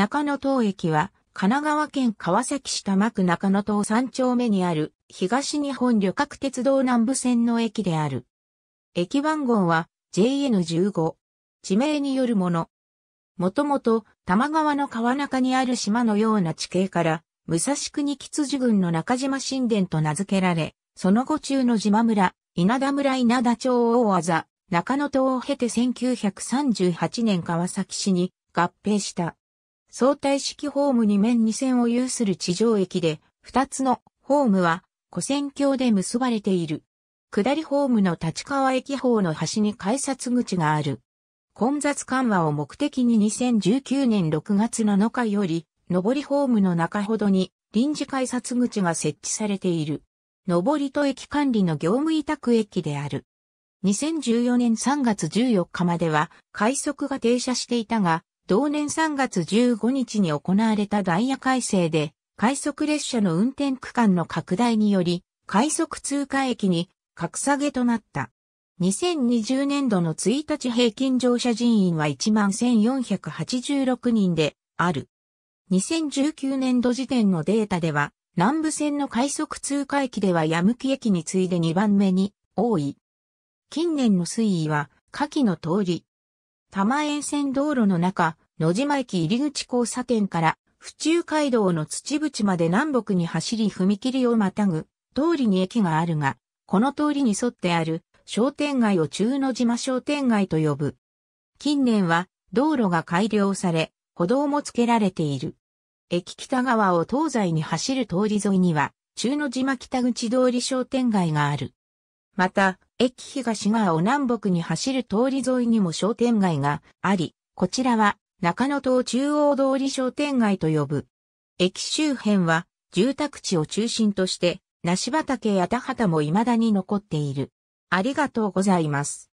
中野東駅は、神奈川県川崎市多摩区中野東3丁目にある、東日本旅客鉄道南部線の駅である。駅番号は JN15。地名によるもの。もともと、多摩川の川中にある島のような地形から、武蔵国羊郡の中島神殿と名付けられ、その後中の島村、稲田村稲田町大技、中野島を経て1938年川崎市に合併した。相対式ホーム2面2線を有する地上駅で、2つのホームは、古線橋で結ばれている。下りホームの立川駅方の端に改札口がある。混雑緩和を目的に2019年6月7日より、上りホームの中ほどに臨時改札口が設置されている。上りと駅管理の業務委託駅である。2014年3月14日までは快速が停車していたが、同年3月15日に行われたダイヤ改正で、快速列車の運転区間の拡大により、快速通過駅に格下げとなった。2020年度の1日平均乗車人員は11,486人である。2019年度時点のデータでは、南部線の快速通過駅ではヤムキ駅に次いで2番目に多い。近年の推移は、下記の通り。多摩沿線道路の中、野島駅入口交差点から府中街道の土淵まで南北に走り踏切をまたぐ通りに駅があるが、この通りに沿ってある商店街を中野島商店街と呼ぶ。近年は道路が改良され、歩道も付けられている。駅北側を東西に走る通り沿いには、中野島北口通り商店街がある。また、駅東側を南北に走る通り沿いにも商店街があり、こちらは中野東中央通り商店街と呼ぶ。駅周辺は住宅地を中心として、梨畑や田畑も未だに残っている。ありがとうございます。